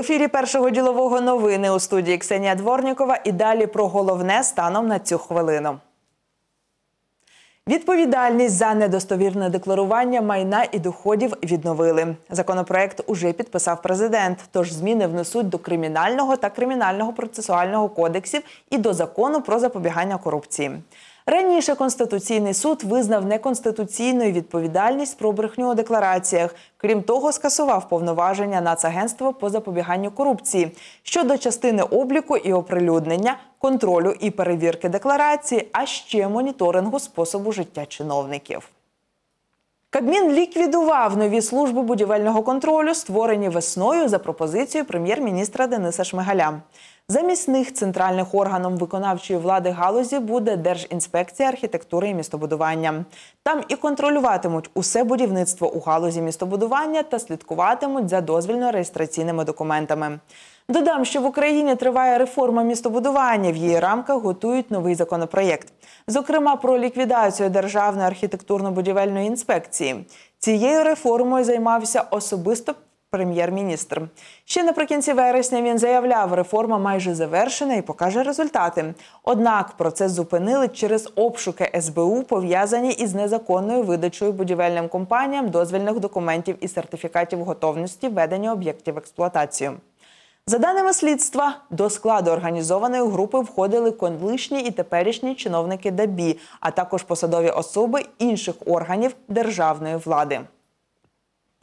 ефірі першого ділового новини у студії Ксенія Дворнікова. І далі про головне станом на цю хвилину. Відповідальність за недостовірне декларування майна і доходів відновили. Законопроект уже підписав президент. Тож зміни внесуть до кримінального та кримінального процесуального кодексів і до закону про запобігання корупції. Раніше конституційний суд визнав неконституційною відповідальність про брехню у деклараціях. Крім того, скасував повноваження Нацагентства по запобіганню корупції щодо частини обліку і оприлюднення, контролю і перевірки декларації, а ще моніторингу способу життя чиновників. Кабмін ліквідував нові служби будівельного контролю, створені весною за пропозицією прем'єр-міністра Дениса Шмигаля. Замість них центральних органом виконавчої влади галузі буде Держінспекція архітектури і містобудування. Там і контролюватимуть усе будівництво у галузі містобудування та слідкуватимуть за дозвільно-реєстраційними документами. Додам, що в Україні триває реформа містобудування. В її рамках готують новий законопроєкт, зокрема про ліквідацію державної архітектурно-будівельної інспекції. Цією реформою займався особисто прем'єр-міністр. Ще наприкінці вересня він заявляв, реформа майже завершена і покаже результати. Однак процес зупинили через обшуки СБУ, пов'язані із незаконною видачою будівельним компаніям дозвільних документів і сертифікатів готовності ведення об'єктів в експлуатацію. За даними слідства, до складу організованої групи входили колишні і теперішні чиновники ДАБІ, а також посадові особи інших органів державної влади.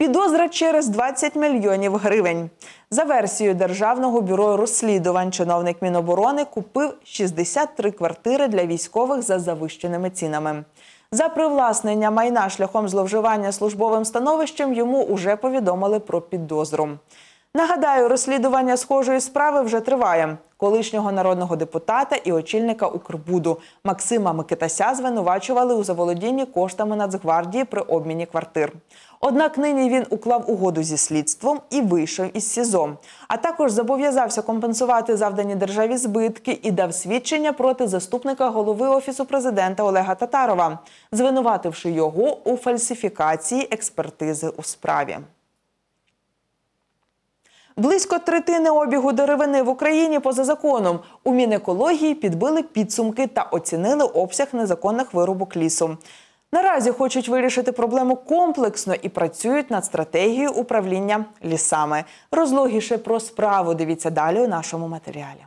Підозра через 20 мільйонів гривень. За версією державного бюро розслідувань, чиновник Міноборони купив 63 квартири для військових за завищеними цінами. За привласнення майна шляхом зловживання службовим становищем йому уже повідомили про підозру. Нагадаю, розслідування схожої справи вже триває колишнього народного депутата і очільника Укрбуду Максима Микитася звинувачували у заволодінні коштами Нацгвардії при обміні квартир. Однак нині він уклав угоду зі слідством і вийшов із СІЗО. А також зобов'язався компенсувати завдані державі збитки і дав свідчення проти заступника голови офісу президента Олега Татарова, звинувативши його у фальсифікації експертизи у справі. Близько третини обігу деревини в Україні поза законом у Мінекології підбили підсумки та оцінили обсяг незаконних вирубок лісу. Наразі хочуть вирішити проблему комплексно і працюють над стратегією управління лісами. Розлогіше про справу дивіться далі у нашому матеріалі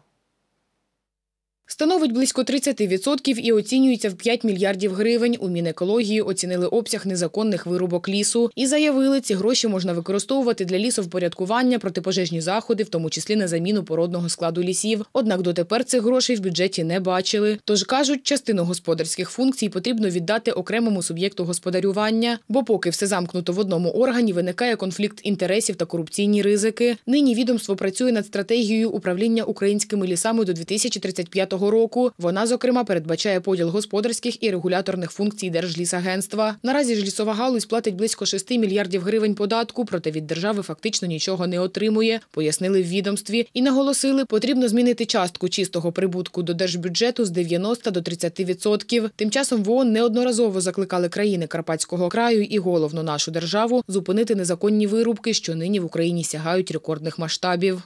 становить близько 30% і оцінюється в 5 мільярдів гривень. У Мінекології оцінили обсяг незаконних вирубок лісу і заявили, ці гроші можна використовувати для лісовпорядкування, протипожежні заходи, в тому числі на заміну породного складу лісів. Однак дотепер цих грошей в бюджеті не бачили. Тож кажуть, частину господарських функцій потрібно віддати окремому суб'єкту господарювання, бо поки все замкнуто в одному органі, виникає конфлікт інтересів та корупційні ризики. Нині відомство працює над стратегією управління українськими лісами до 2035 року цього року. Вона, зокрема, передбачає поділ господарських і регуляторних функцій Держлісагентства. Наразі ж лісова галузь платить близько 6 мільярдів гривень податку, проте від держави фактично нічого не отримує, пояснили в відомстві і наголосили, потрібно змінити частку чистого прибутку до держбюджету з 90 до 30%. Тим часом в ООН неодноразово закликали країни Карпатського краю і головну нашу державу зупинити незаконні вирубки, що нині в Україні сягають рекордних масштабів.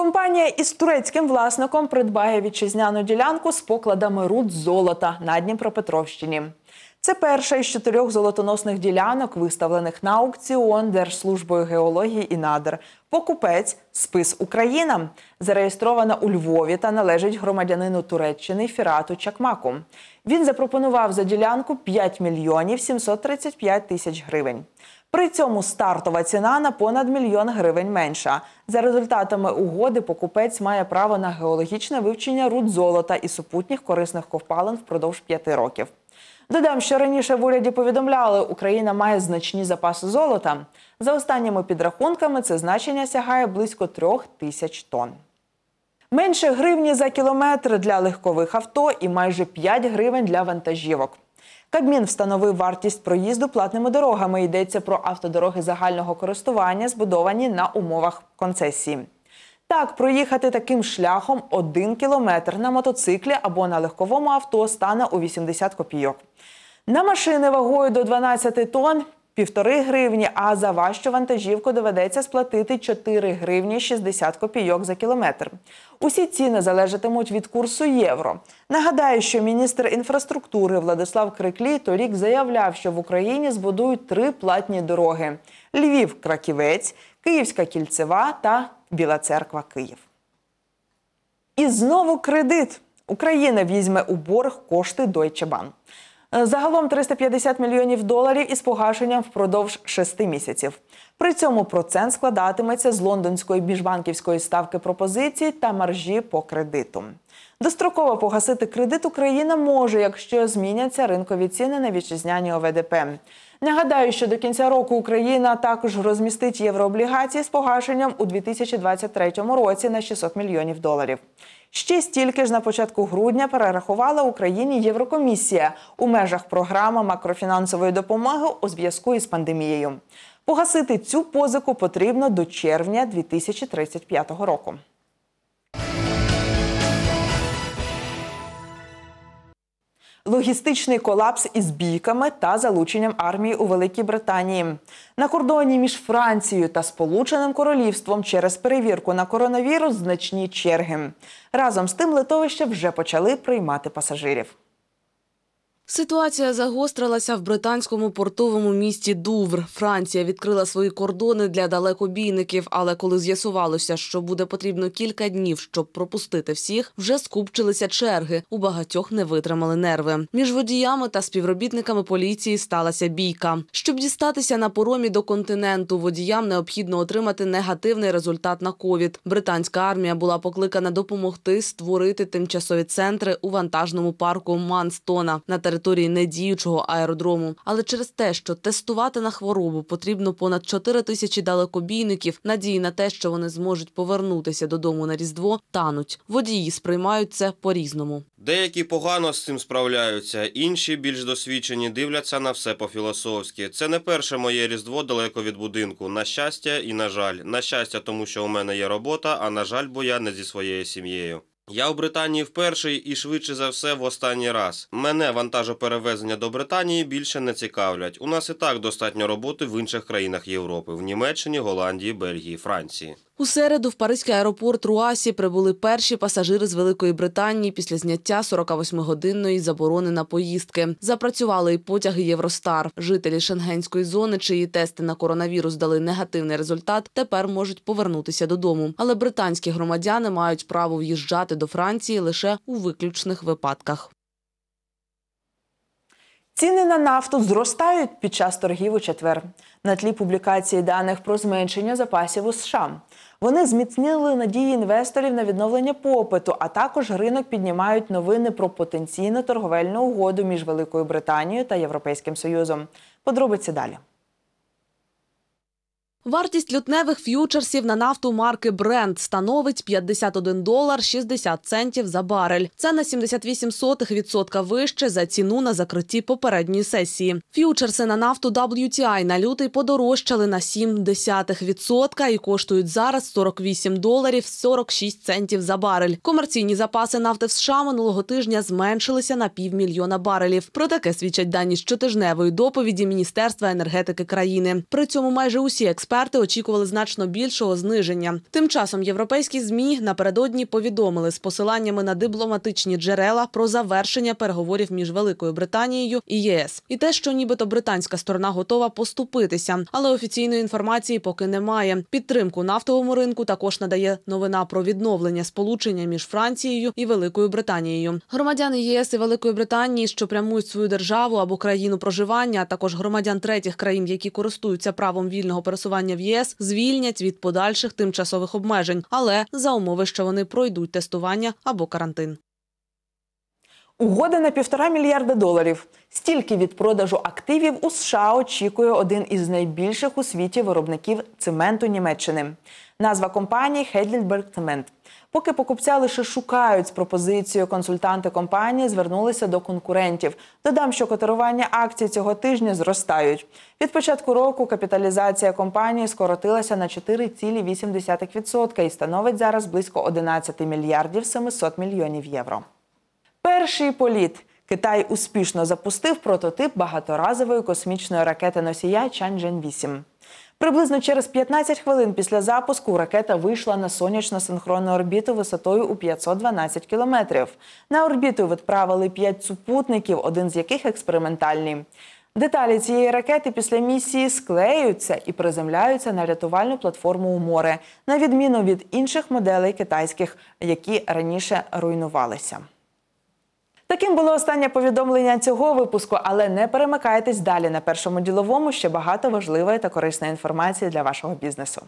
Компанія із турецьким власником придбає вітчизняну ділянку з покладами руд золота на Дніпропетровщині. Це перша із чотирьох золотоносних ділянок, виставлених на аукціон Держслужбою геології і надр. Покупець спис Україна зареєстрована у Львові та належить громадянину Туреччини Фірату Чакмаку. Він запропонував за ділянку 5 мільйонів 735 тисяч гривень. При цьому стартова ціна на понад мільйон гривень менша. За результатами угоди покупець має право на геологічне вивчення руд золота і супутніх корисних ковпалин впродовж п'яти років. Додам, що раніше в уряді повідомляли, Україна має значні запаси золота. За останніми підрахунками це значення сягає близько трьох тисяч тонн. Менше гривні за кілометр для легкових авто і майже 5 гривень для вантажівок. Кабмін встановив вартість проїзду платними дорогами. Йдеться про автодороги загального користування, збудовані на умовах концесії. Так, проїхати таким шляхом один кілометр на мотоциклі або на легковому авто стане у 80 копійок. На машини вагою до 12 тонн півтори гривні, а за важчу вантажівку доведеться сплатити 4 гривні 60 копійок за кілометр. Усі ціни залежатимуть від курсу євро. Нагадаю, що міністр інфраструктури Владислав Криклій торік заявляв, що в Україні збудують три платні дороги: Львів, Краківець, Київська Кільцева та Біла Церква Київ. І знову кредит. Україна візьме у борг кошти Deutsche Bank. Загалом 350 мільйонів доларів із погашенням впродовж шести місяців. При цьому процент складатиметься з лондонської міжбанківської ставки пропозицій та маржі по кредиту. Достроково погасити кредит Україна може, якщо зміняться ринкові ціни на вітчизняні ОВДП. Нагадаю, що до кінця року Україна також розмістить єврооблігації з погашенням у 2023 році на 600 мільйонів доларів. Ще стільки ж на початку грудня перерахувала Україні Єврокомісія у межах програми макрофінансової допомоги у зв'язку із пандемією. Погасити цю позику потрібно до червня 2035 року. логістичний колапс із бійками та залученням армії у Великій Британії. На кордоні між Францією та Сполученим Королівством через перевірку на коронавірус значні черги. Разом з тим литовище вже почали приймати пасажирів. Ситуація загострилася в британському портовому місті Дувр. Франція відкрила свої кордони для далекобійників, але коли з'ясувалося, що буде потрібно кілька днів, щоб пропустити всіх, вже скупчилися черги. У багатьох не витримали нерви. Між водіями та співробітниками поліції сталася бійка. Щоб дістатися на поромі до континенту, водіям необхідно отримати негативний результат на ковід. Британська армія була покликана допомогти створити тимчасові центри у вантажному парку Манстона на території території недіючого аеродрому. Але через те, що тестувати на хворобу потрібно понад 4 тисячі далекобійників, надії на те, що вони зможуть повернутися додому на різдво, тануть. Водії сприймають це по різному. Деякі погано з цим справляються, інші більш досвідчені дивляться на все по філософськи. Це не перше моє різдво далеко від будинку. На щастя і на жаль, на щастя, тому що у мене є робота. А на жаль, бо я не зі своєю сім'єю. Я в Британії вперше і швидше за все в останній раз. Мене вантажоперевезення до Британії більше не цікавлять. У нас і так достатньо роботи в інших країнах Європи в Німеччині, Голландії, Бельгії, Франції. У середу в Паризький аеропорт Руасі прибули перші пасажири з Великої Британії після зняття 48-годинної заборони на поїздки. Запрацювали і потяги Євростар. Жителі шенгенської зони, чиї тести на коронавірус дали негативний результат, тепер можуть повернутися додому. Але британські громадяни мають право в'їжджати до Франції лише у виключних випадках. Ціни на нафту зростають під час торгів у четвер. На тлі публікації даних про зменшення запасів у США. Вони зміцнили надії інвесторів на відновлення попиту, а також ринок піднімають новини про потенційну торговельну угоду між Великою Британією та Європейським Союзом. Подробиці далі. Вартість лютневих ф'ючерсів на нафту марки Brent становить 51 долар 60 центів за барель. Це на 78% вище за ціну на закритті попередньої сесії. Ф'ючерси на нафту WTI на лютий подорожчали на 0,7% і коштують зараз 48 доларів 46 центів за барель. Комерційні запаси нафти в США минулого тижня зменшилися на півмільйона барелів. Про таке свідчать дані щотижневої доповіді Міністерства енергетики країни. При цьому майже усі експерти експерти очікували значно більшого зниження. Тим часом європейські змі напередодні повідомили з посиланнями на дипломатичні джерела про завершення переговорів між Великою Британією і ЄС і те, що нібито британська сторона готова поступитися, але офіційної інформації поки немає. Підтримку нафтовому ринку також надає новина про відновлення сполучення між Францією і Великою Британією. Громадяни ЄС і Великої Британії, що прямують свою державу або країну проживання, а також громадян третіх країн, які користуються правом вільного пересування проживання в ЄС звільнять від подальших тимчасових обмежень, але за умови, що вони пройдуть тестування або карантин. Угода на півтора мільярда доларів. Стільки від продажу активів у США очікує один із найбільших у світі виробників цементу Німеччини. Назва компанії Heidelberg Cement. Поки покупця лише шукають з пропозицією, консультанти компанії звернулися до конкурентів. Додам, що котирування акцій цього тижня зростають. Від початку року капіталізація компанії скоротилася на 4,8% і становить зараз близько 11 мільярдів 700 мільйонів євро. Перший політ. Китай успішно запустив прототип багаторазової космічної ракети носія Чанжен 8 Приблизно через 15 хвилин після запуску ракета вийшла на сонячно синхронну орбіту висотою у 512 кілометрів. На орбіту відправили 5 супутників, один з яких експериментальний. Деталі цієї ракети після місії склеюються і приземляються на рятувальну платформу у море, на відміну від інших моделей китайських, які раніше руйнувалися. Таким було останнє повідомлення цього випуску, але не перемикайтесь далі на першому діловому ще багато важливої та корисної інформації для вашого бізнесу.